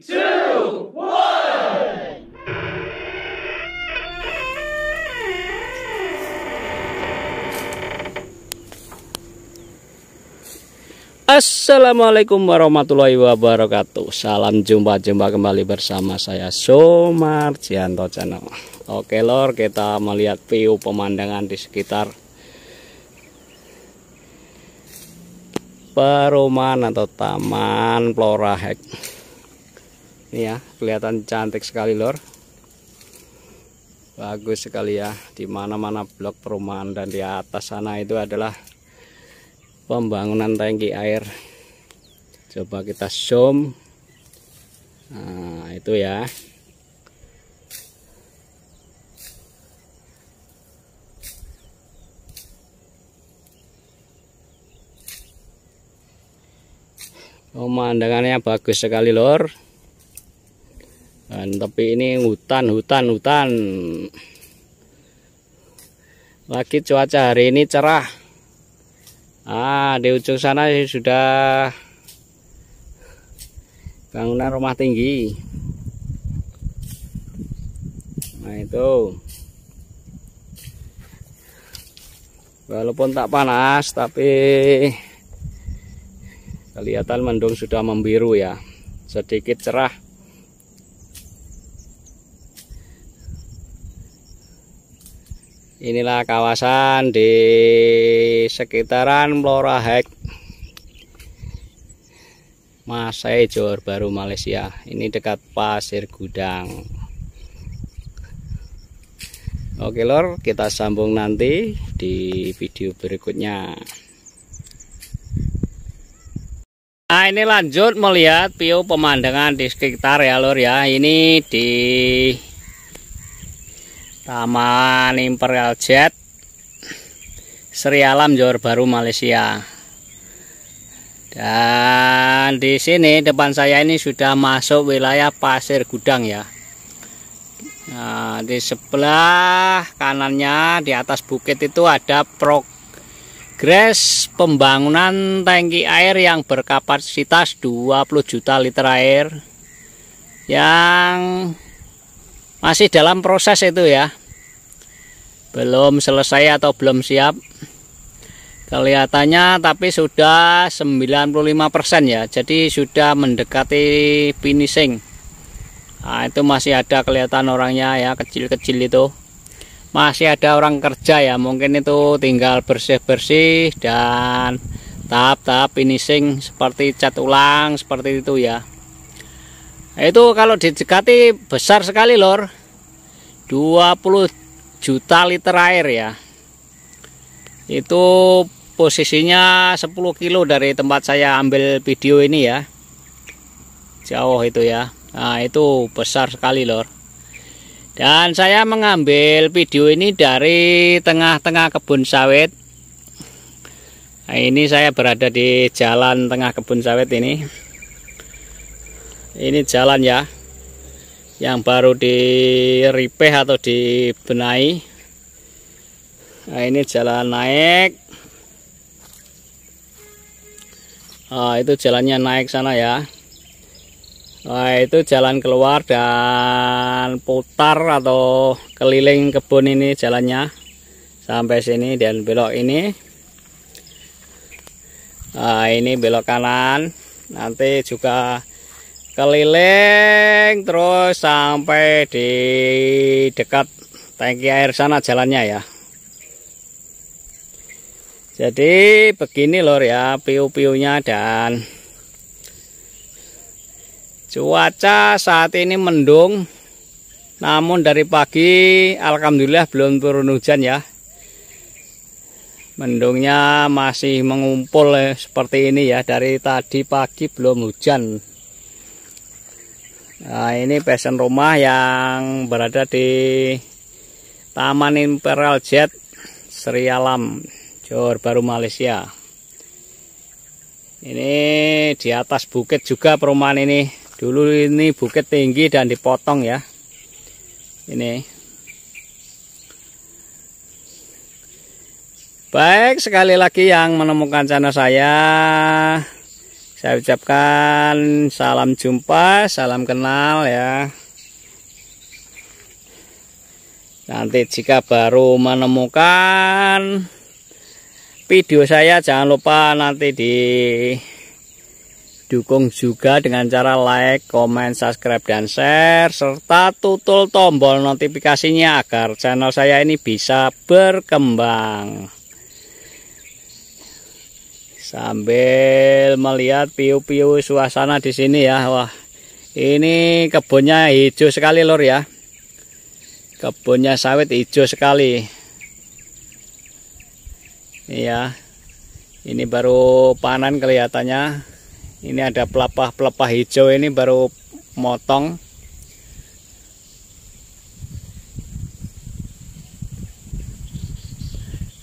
two, Assalamualaikum warahmatullahi wabarakatuh Salam jumpa-jumpa kembali bersama saya Somar Cianto Channel Oke lor kita melihat view pemandangan di sekitar perumahan atau taman Plora Hek ini ya kelihatan cantik sekali lor bagus sekali ya dimana-mana blok perumahan dan di atas sana itu adalah pembangunan tangki air coba kita zoom nah itu ya pemandangannya bagus sekali lor dan tapi ini hutan, hutan, hutan. Lagi cuaca hari ini cerah. Ah, di ujung sana sudah bangunan rumah tinggi. Nah, itu. Walaupun tak panas, tapi kelihatan mendung sudah membiru ya. Sedikit cerah. inilah kawasan di sekitaran Hek, Masai Johor Baru Malaysia ini dekat Pasir Gudang Oke lor kita sambung nanti di video berikutnya Nah ini lanjut melihat view pemandangan di sekitar ya lor ya ini di Taman Imperial Jet Seri Alam Johor Baru Malaysia dan di sini depan saya ini sudah masuk wilayah Pasir Gudang ya nah, di sebelah kanannya di atas bukit itu ada progres pembangunan tangki air yang berkapasitas 20 juta liter air yang masih dalam proses itu ya belum selesai atau belum siap kelihatannya tapi sudah 95% ya jadi sudah mendekati finishing nah, itu masih ada kelihatan orangnya ya kecil-kecil itu masih ada orang kerja ya mungkin itu tinggal bersih-bersih dan tahap-tahap finishing seperti cat ulang seperti itu ya itu kalau didekati besar sekali lor 20 juta liter air ya itu posisinya 10 kilo dari tempat saya ambil video ini ya jauh itu ya nah itu besar sekali lor dan saya mengambil video ini dari tengah-tengah kebun sawit nah, ini saya berada di jalan tengah kebun sawit ini ini jalan ya yang baru diripeh atau dibenahi nah ini jalan naik nah, itu jalannya naik sana ya nah, itu jalan keluar dan putar atau keliling kebun ini jalannya sampai sini dan belok ini nah, ini belok kanan nanti juga keliling terus sampai di dekat tangki air sana jalannya ya jadi begini lor ya piu-piunya dan cuaca saat ini mendung namun dari pagi Alhamdulillah belum turun hujan ya mendungnya masih mengumpul eh, seperti ini ya dari tadi pagi belum hujan Nah, ini pesen rumah yang berada di Taman Imperial Jet Sri Alam, Johor Baru Malaysia. Ini di atas bukit juga perumahan ini. Dulu ini bukit tinggi dan dipotong ya. Ini. Baik, sekali lagi yang menemukan channel saya saya ucapkan salam jumpa, salam kenal ya. Nanti jika baru menemukan video saya jangan lupa nanti di dukung juga dengan cara like, comment, subscribe, dan share serta tutul tombol notifikasinya agar channel saya ini bisa berkembang sambil melihat piu-piu suasana di sini ya wah ini kebunnya hijau sekali lor ya kebunnya sawit hijau sekali Iya, ini baru panen kelihatannya ini ada pelepah-pelepah hijau ini baru motong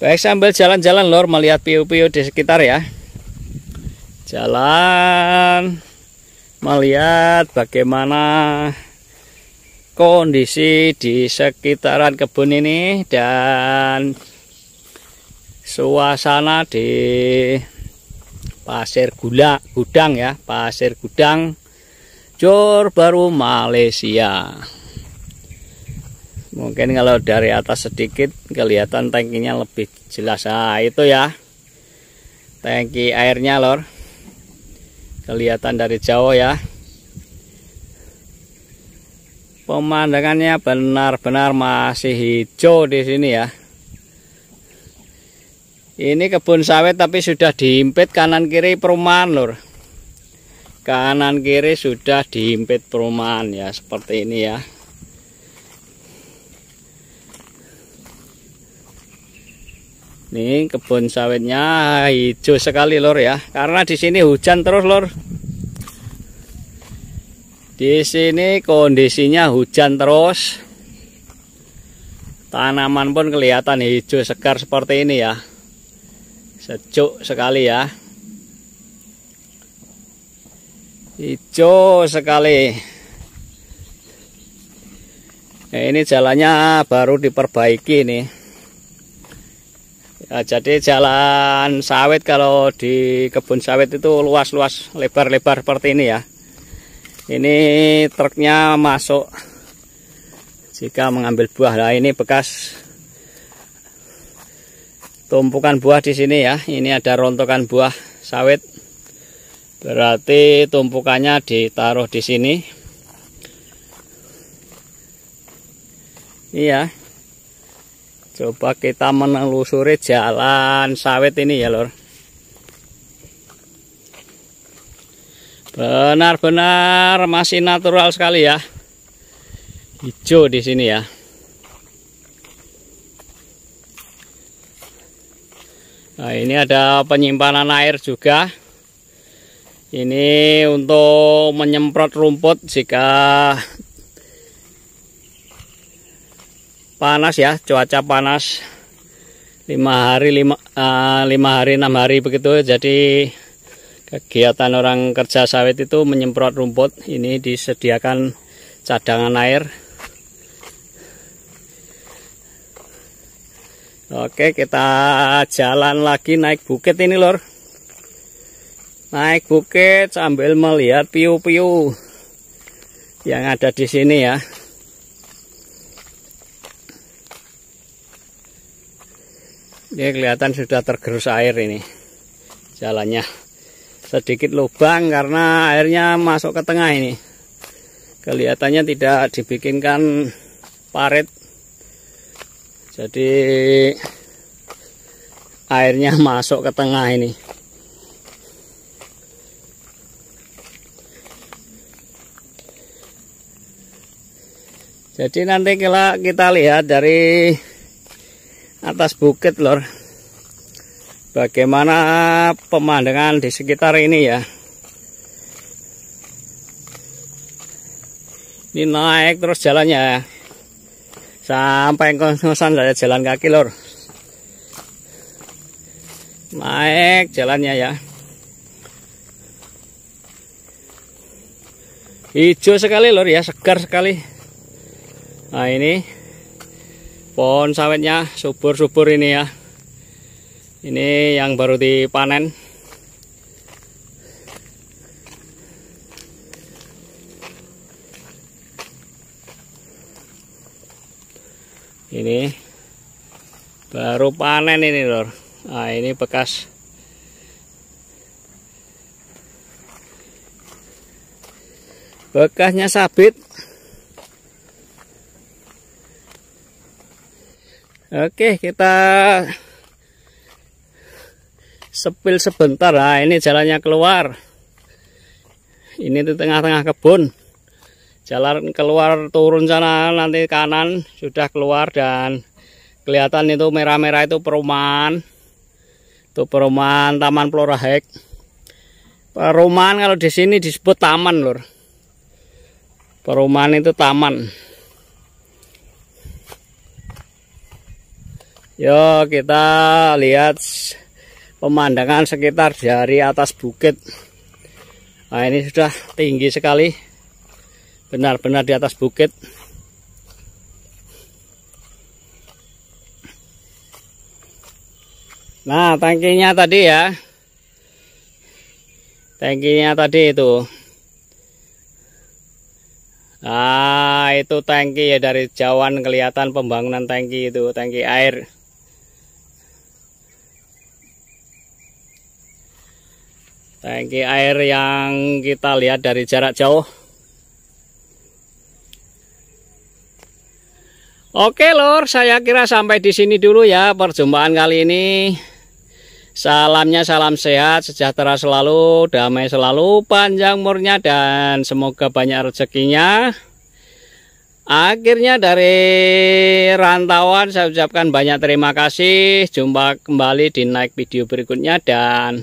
baik sambil jalan-jalan lor melihat piu-piu di sekitar ya jalan melihat bagaimana kondisi di sekitaran kebun ini dan suasana di pasir gula gudang ya pasir gudang Jor Baru Malaysia mungkin kalau dari atas sedikit kelihatan tangkinya lebih jelas nah itu ya tangki airnya lor kelihatan dari jauh ya pemandangannya benar-benar masih hijau di sini ya ini kebun sawit tapi sudah diimpit kanan kiri perumahan lur kanan kiri sudah diimpit perumahan ya seperti ini ya Nih kebun sawitnya hijau sekali lor ya, karena di sini hujan terus lor. Di sini kondisinya hujan terus. Tanaman pun kelihatan hijau segar seperti ini ya. Sejuk sekali ya. Hijau sekali. Nah, ini jalannya baru diperbaiki nih. Nah, jadi jalan sawit kalau di kebun sawit itu luas-luas lebar-lebar seperti ini ya. Ini truknya masuk jika mengambil buah. lah. ini bekas tumpukan buah di sini ya. Ini ada rontokan buah sawit. Berarti tumpukannya ditaruh di sini. Iya, Coba kita menelusuri jalan sawit ini ya lor. Benar-benar masih natural sekali ya. Hijau di sini ya. Nah, ini ada penyimpanan air juga. Ini untuk menyemprot rumput jika panas ya cuaca panas lima hari lima, uh, lima hari enam hari begitu jadi kegiatan orang kerja sawit itu menyemprot rumput ini disediakan cadangan air Oke kita jalan lagi naik bukit ini lor naik bukit sambil melihat piu-piu yang ada di sini ya Ini kelihatan sudah tergerus air ini jalannya. Sedikit lubang karena airnya masuk ke tengah ini. Kelihatannya tidak dibikinkan parit. Jadi airnya masuk ke tengah ini. Jadi nanti kita, kita lihat dari atas bukit lor bagaimana pemandangan di sekitar ini ya ini naik terus jalannya ya. sampai kosan saya jalan kaki lor naik jalannya ya hijau sekali lor ya segar sekali nah ini pohon sawitnya subur-subur ini ya ini yang baru dipanen ini baru panen ini lor nah ini bekas bekasnya sabit Oke, kita sepil sebentar. Nah, ini jalannya keluar. Ini di tengah-tengah kebun. Jalan keluar turun sana nanti kanan sudah keluar dan kelihatan itu merah-merah itu perumahan. Itu perumahan Taman Flora Hek. Perumahan kalau di sini disebut taman, Lur. Perumahan itu taman. Yo kita lihat pemandangan sekitar dari atas bukit. Nah ini sudah tinggi sekali, benar-benar di atas bukit. Nah tangkinya tadi ya, tangkinya tadi itu. Nah itu tangki ya dari jauhan kelihatan pembangunan tangki itu, tangki air. tangki air yang kita lihat dari jarak jauh Oke lor, saya kira sampai di sini dulu ya perjumpaan kali ini. Salamnya salam sehat, sejahtera selalu, damai selalu, panjang umurnya dan semoga banyak rezekinya. Akhirnya dari rantauan saya ucapkan banyak terima kasih. Jumpa kembali di naik video berikutnya dan